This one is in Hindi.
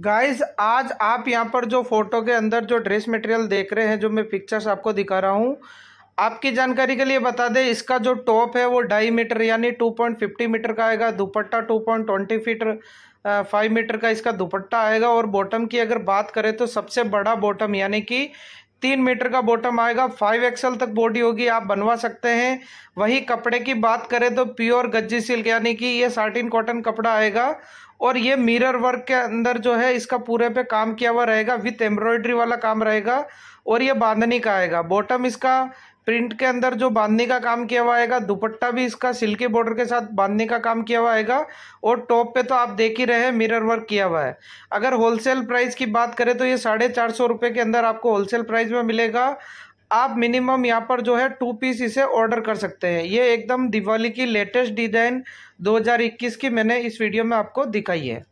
गाइस आज आप यहाँ पर जो फोटो के अंदर जो ड्रेस मटेरियल देख रहे हैं जो मैं पिक्चर्स आपको दिखा रहा हूँ आपकी जानकारी के लिए बता दें इसका जो टॉप है वो ढाई मीटर यानी टू पॉइंट फिफ्टी मीटर का आएगा दुपट्टा टू पॉइंट ट्वेंटी फीटर फाइव मीटर का इसका दुपट्टा आएगा और बॉटम की अगर बात करें तो सबसे बड़ा बॉटम यानी कि तीन मीटर का बॉटम आएगा फाइव एक्सएल तक बॉडी होगी आप बनवा सकते हैं वही कपड़े की बात करें तो प्योर गज्जी सिल्क यानी कि ये साटिन कॉटन कपड़ा आएगा और ये मिरर वर्क के अंदर जो है इसका पूरे पे काम किया हुआ रहेगा विथ एम्ब्रॉयडरी वाला काम रहेगा और ये बांधनी का आएगा बॉटम इसका प्रिंट के अंदर जो बांधने का काम किया हुआ आएगा दुपट्टा भी इसका सिल्की बॉर्डर के साथ बांधने का काम किया हुआ आएगा और टॉप पे तो आप देख ही रहे हैं मिरर वर्क किया हुआ है अगर होलसेल प्राइस की बात करें तो ये साढ़े चार सौ रुपये के अंदर आपको होलसेल प्राइस में मिलेगा आप मिनिमम यहाँ पर जो है टू पीस इसे ऑर्डर कर सकते हैं ये एकदम दिवाली की लेटेस्ट डिज़ाइन 2021 की मैंने इस वीडियो में आपको दिखाई है